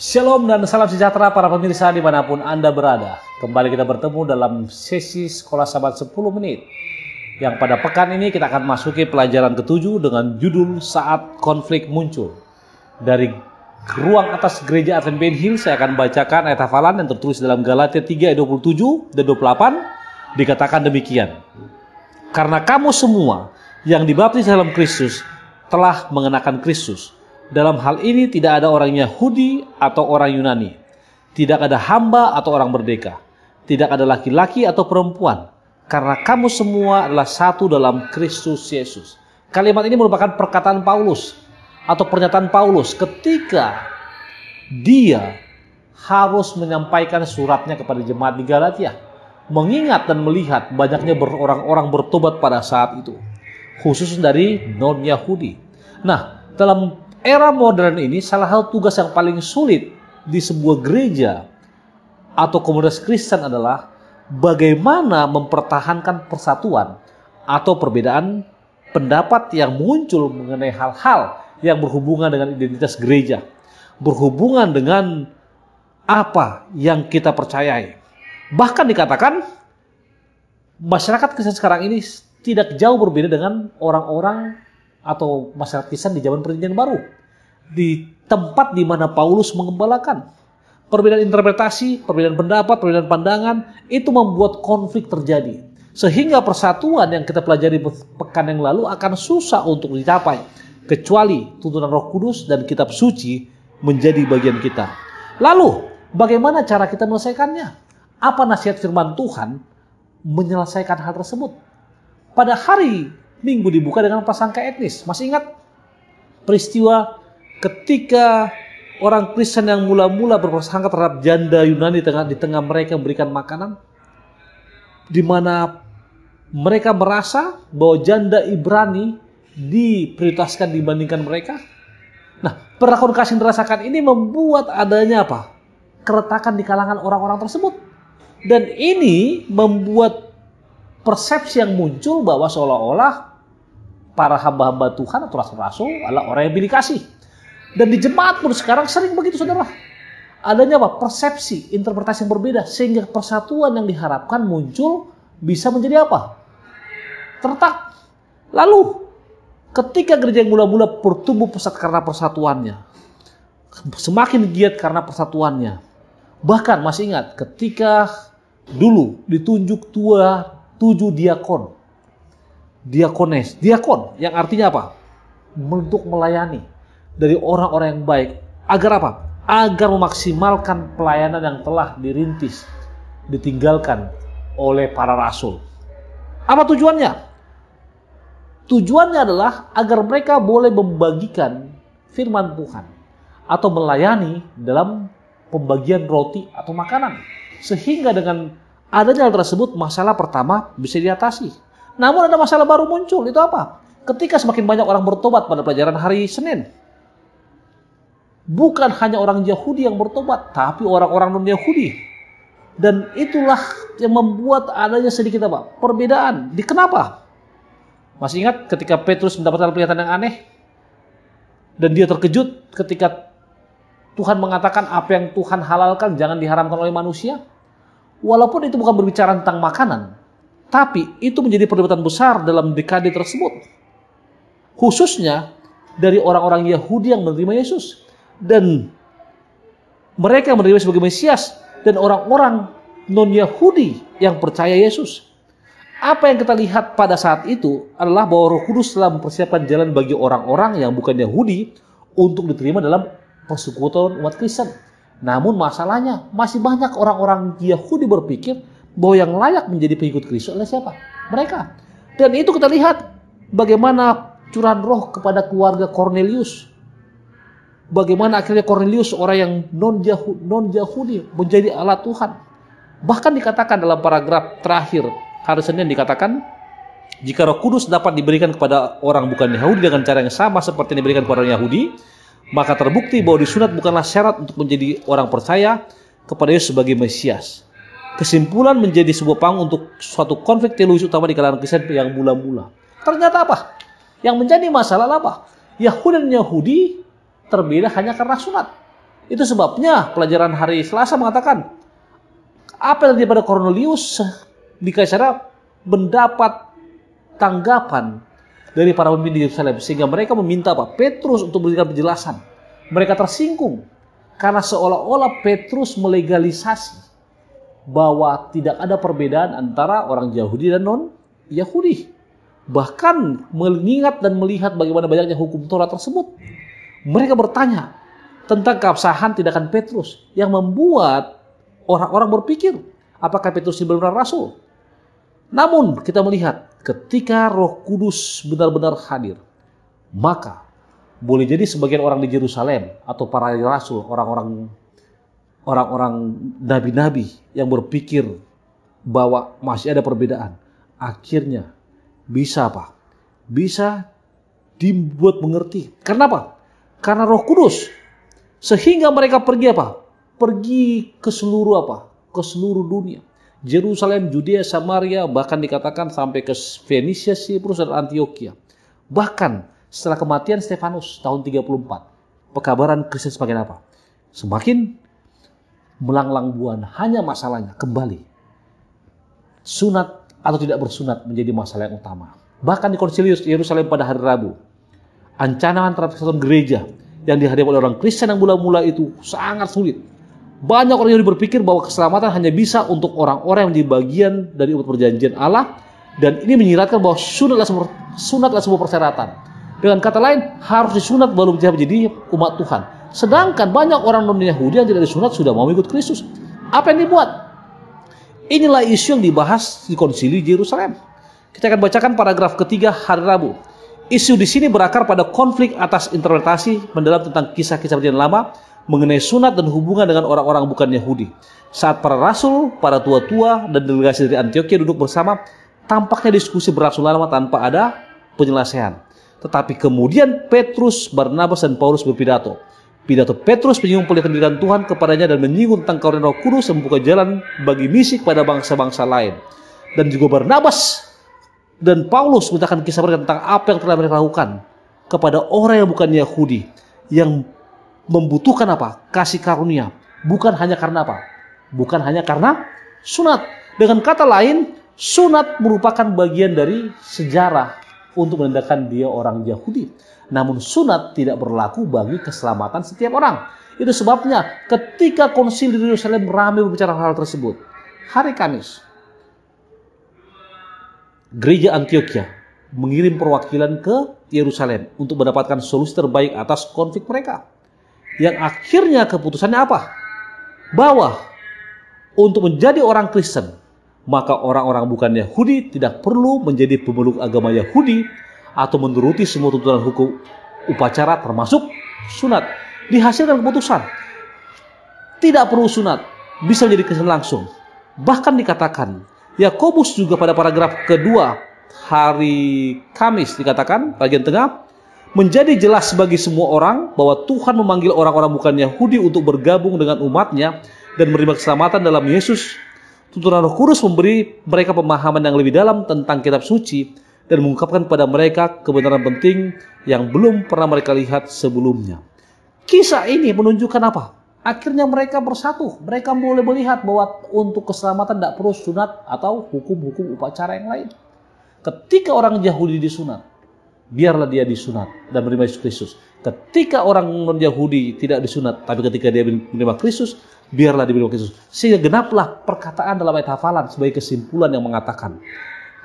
Shalom dan salam sejahtera para pemirsa dimanapun Anda berada. Kembali kita bertemu dalam sesi Sekolah sabat 10 Menit. Yang pada pekan ini kita akan masuki pelajaran ketujuh dengan judul Saat Konflik Muncul. Dari ruang atas gereja Advent Ben Hill, saya akan bacakan ayat hafalan yang tertulis dalam Galatia 3 ayat 27 dan 28. Dikatakan demikian. Karena kamu semua yang dibaptis dalam Kristus telah mengenakan Kristus dalam hal ini tidak ada orang Yahudi atau orang Yunani. Tidak ada hamba atau orang merdeka. Tidak ada laki-laki atau perempuan. Karena kamu semua adalah satu dalam Kristus Yesus. Kalimat ini merupakan perkataan Paulus atau pernyataan Paulus ketika dia harus menyampaikan suratnya kepada jemaat di Galatia. Mengingat dan melihat banyaknya orang-orang bertobat pada saat itu. Khusus dari non-Yahudi. Nah, dalam era modern ini salah satu tugas yang paling sulit di sebuah gereja atau komunitas Kristen adalah bagaimana mempertahankan persatuan atau perbedaan pendapat yang muncul mengenai hal-hal yang berhubungan dengan identitas gereja, berhubungan dengan apa yang kita percayai. Bahkan dikatakan masyarakat Kristen sekarang ini tidak jauh berbeda dengan orang-orang atau masyarakat Kristen di zaman Perjanjian Baru, di tempat di mana Paulus mengembalakan. Perbedaan interpretasi, perbedaan pendapat, perbedaan pandangan itu membuat konflik terjadi. Sehingga persatuan yang kita pelajari pekan yang lalu akan susah untuk dicapai, kecuali tuntunan Roh Kudus dan kitab suci menjadi bagian kita. Lalu, bagaimana cara kita menyelesaikannya? Apa nasihat firman Tuhan menyelesaikan hal tersebut? Pada hari minggu dibuka dengan prasangka etnis. Masih ingat peristiwa ketika orang Kristen yang mula-mula berprasangka terhadap janda Yunani di tengah, di tengah mereka memberikan makanan? Di mana mereka merasa bahwa janda Ibrani diprioritaskan dibandingkan mereka? Nah, kasih yang dirasakan ini membuat adanya apa? Keretakan di kalangan orang-orang tersebut. Dan ini membuat persepsi yang muncul bahwa seolah-olah para hamba-hamba Tuhan atau rasul-rasul adalah orang yang dikasih. Dan di jemaat pun sekarang sering begitu saudara. Adanya apa? Persepsi, interpretasi yang berbeda sehingga persatuan yang diharapkan muncul bisa menjadi apa? Tertak. Lalu ketika gereja yang mula-mula bertumbuh pesat karena persatuannya, semakin giat karena persatuannya. Bahkan masih ingat ketika dulu ditunjuk tua tujuh diakon diakones, diakon yang artinya apa? Untuk melayani dari orang-orang yang baik. Agar apa? Agar memaksimalkan pelayanan yang telah dirintis, ditinggalkan oleh para rasul. Apa tujuannya? Tujuannya adalah agar mereka boleh membagikan firman Tuhan atau melayani dalam pembagian roti atau makanan. Sehingga dengan adanya hal tersebut masalah pertama bisa diatasi namun ada masalah baru muncul, itu apa? Ketika semakin banyak orang bertobat pada pelajaran hari Senin. Bukan hanya orang Yahudi yang bertobat, tapi orang-orang non-Yahudi. Dan itulah yang membuat adanya sedikit apa? Perbedaan. Di kenapa? Masih ingat ketika Petrus mendapatkan pernyataan yang aneh? Dan dia terkejut ketika Tuhan mengatakan apa yang Tuhan halalkan jangan diharamkan oleh manusia. Walaupun itu bukan berbicara tentang makanan, tapi itu menjadi perdebatan besar dalam dekade tersebut. Khususnya dari orang-orang Yahudi yang menerima Yesus. Dan mereka yang menerima sebagai Mesias dan orang-orang non-Yahudi yang percaya Yesus. Apa yang kita lihat pada saat itu adalah bahwa Roh Kudus telah mempersiapkan jalan bagi orang-orang yang bukan Yahudi untuk diterima dalam persekutuan umat Kristen. Namun masalahnya masih banyak orang-orang Yahudi berpikir bahwa yang layak menjadi pengikut Kristus adalah siapa? Mereka. Dan itu kita lihat bagaimana curahan roh kepada keluarga Cornelius. Bagaimana akhirnya Cornelius orang yang non Yahudi, non menjadi alat Tuhan. Bahkan dikatakan dalam paragraf terakhir hari Senin dikatakan jika Roh Kudus dapat diberikan kepada orang bukan Yahudi dengan cara yang sama seperti yang diberikan kepada orang Yahudi, maka terbukti bahwa disunat bukanlah syarat untuk menjadi orang percaya kepada Yesus sebagai Mesias kesimpulan menjadi sebuah panggung untuk suatu konflik teologis utama di kalangan Kristen yang mula-mula. Ternyata apa? Yang menjadi masalah apa? Yahudi dan Yahudi terbeda hanya karena sunat. Itu sebabnya pelajaran hari Selasa mengatakan apa yang daripada Cornelius di Kaisara mendapat tanggapan dari para pemimpin di Yerusalem sehingga mereka meminta apa? Petrus untuk memberikan penjelasan. Mereka tersinggung karena seolah-olah Petrus melegalisasi bahwa tidak ada perbedaan antara orang Yahudi dan non-Yahudi. Bahkan mengingat dan melihat bagaimana banyaknya hukum Torah tersebut, mereka bertanya tentang keabsahan tindakan Petrus yang membuat orang-orang berpikir apakah Petrus ini benar-benar rasul. Namun kita melihat ketika Roh Kudus benar-benar hadir, maka boleh jadi sebagian orang di Jerusalem atau para rasul, orang-orang orang-orang nabi-nabi yang berpikir bahwa masih ada perbedaan, akhirnya bisa apa? Bisa dibuat mengerti. Kenapa? Karena Roh Kudus. Sehingga mereka pergi apa? Pergi ke seluruh apa? Ke seluruh dunia. Jerusalem, Judea, Samaria, bahkan dikatakan sampai ke Venesia, Siprus, dan Antioquia. Bahkan setelah kematian Stefanus tahun 34, pekabaran Kristen semakin apa? Semakin melanglang buan. Hanya masalahnya kembali. Sunat atau tidak bersunat menjadi masalah yang utama. Bahkan di konsilius Yerusalem pada hari Rabu, ancaman terhadap kesatuan gereja yang dihadapi oleh orang Kristen yang mula-mula itu sangat sulit. Banyak orang yang berpikir bahwa keselamatan hanya bisa untuk orang-orang yang di bagian dari umat perjanjian Allah dan ini menyiratkan bahwa sunatlah semua, sunatlah semua persyaratan. Dengan kata lain, harus disunat baru menjadi umat Tuhan. Sedangkan banyak orang non Yahudi yang tidak disunat sudah mau ikut Kristus. Apa yang dibuat? Inilah isu yang dibahas di konsili Yerusalem. Kita akan bacakan paragraf ketiga hari Rabu. Isu di sini berakar pada konflik atas interpretasi mendalam tentang kisah-kisah perjanjian lama mengenai sunat dan hubungan dengan orang-orang bukan Yahudi. Saat para rasul, para tua-tua, dan delegasi dari Antioquia duduk bersama, tampaknya diskusi berlangsung lama tanpa ada penyelesaian. Tetapi kemudian Petrus, Barnabas, dan Paulus berpidato. Pidato Petrus menyinggung oleh Tuhan kepadanya dan menyinggung tentang karunia Roh Kudus membuka jalan bagi misi kepada bangsa-bangsa lain. Dan juga Barnabas dan Paulus menceritakan kisah mereka tentang apa yang telah mereka lakukan kepada orang yang bukan Yahudi yang membutuhkan apa? Kasih karunia. Bukan hanya karena apa? Bukan hanya karena sunat. Dengan kata lain, sunat merupakan bagian dari sejarah untuk menandakan dia orang Yahudi namun sunat tidak berlaku bagi keselamatan setiap orang. Itu sebabnya ketika di Yerusalem ramai berbicara hal tersebut. Hari Kamis, gereja Antioquia mengirim perwakilan ke Yerusalem untuk mendapatkan solusi terbaik atas konflik mereka. Yang akhirnya keputusannya apa? Bahwa untuk menjadi orang Kristen, maka orang-orang bukan Yahudi tidak perlu menjadi pemeluk agama Yahudi atau menuruti semua tuntutan hukum upacara termasuk sunat. Dihasilkan keputusan. Tidak perlu sunat, bisa jadi kesan langsung. Bahkan dikatakan, Yakobus juga pada paragraf kedua hari Kamis dikatakan bagian tengah menjadi jelas bagi semua orang bahwa Tuhan memanggil orang-orang bukan Yahudi untuk bergabung dengan umatnya dan menerima keselamatan dalam Yesus. Tuntunan Roh Kudus memberi mereka pemahaman yang lebih dalam tentang kitab suci dan mengungkapkan kepada mereka kebenaran penting yang belum pernah mereka lihat sebelumnya. Kisah ini menunjukkan apa? Akhirnya mereka bersatu. Mereka mulai melihat bahwa untuk keselamatan tidak perlu sunat atau hukum-hukum upacara yang lain. Ketika orang Yahudi disunat, biarlah dia disunat dan menerima Yesus Kristus. Ketika orang non-Yahudi tidak disunat, tapi ketika dia menerima Kristus, biarlah dia menerima Kristus. Sehingga genaplah perkataan dalam ayat hafalan sebagai kesimpulan yang mengatakan,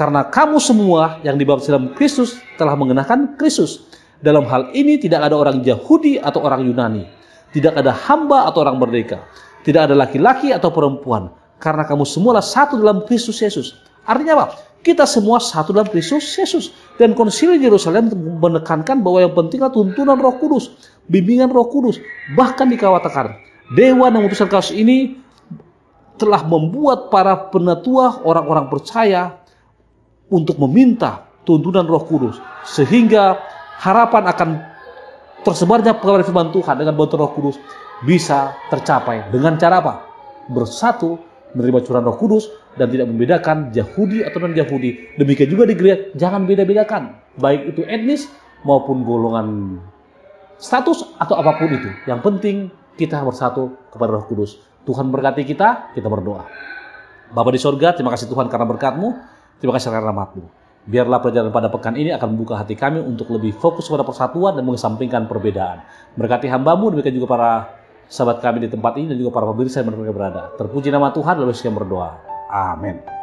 karena kamu semua yang dibaptis dalam Kristus telah mengenakan Kristus. Dalam hal ini tidak ada orang Yahudi atau orang Yunani. Tidak ada hamba atau orang merdeka. Tidak ada laki-laki atau perempuan. Karena kamu semualah satu dalam Kristus Yesus. Artinya apa? Kita semua satu dalam Kristus Yesus. Dan konsili Yerusalem menekankan bahwa yang penting adalah tuntunan roh kudus. Bimbingan roh kudus. Bahkan dikatakan, Dewa yang memutuskan kasus ini telah membuat para penatua orang-orang percaya untuk meminta tuntunan Roh Kudus sehingga harapan akan tersebarnya kepada firman Tuhan dengan bantuan Roh Kudus bisa tercapai dengan cara apa? Bersatu menerima curahan Roh Kudus dan tidak membedakan Yahudi atau non Yahudi. Demikian juga di gereja jangan beda-bedakan baik itu etnis maupun golongan status atau apapun itu. Yang penting kita bersatu kepada Roh Kudus. Tuhan berkati kita, kita berdoa. Bapak di sorga, terima kasih Tuhan karena berkatmu. Terima kasih karena rahmatmu. Biarlah pelajaran pada pekan ini akan membuka hati kami untuk lebih fokus pada persatuan dan mengesampingkan perbedaan. Berkati hambamu, demikian juga para sahabat kami di tempat ini dan juga para pemirsa yang mereka berada. Terpuji nama Tuhan, lalu sekian berdoa. Amin.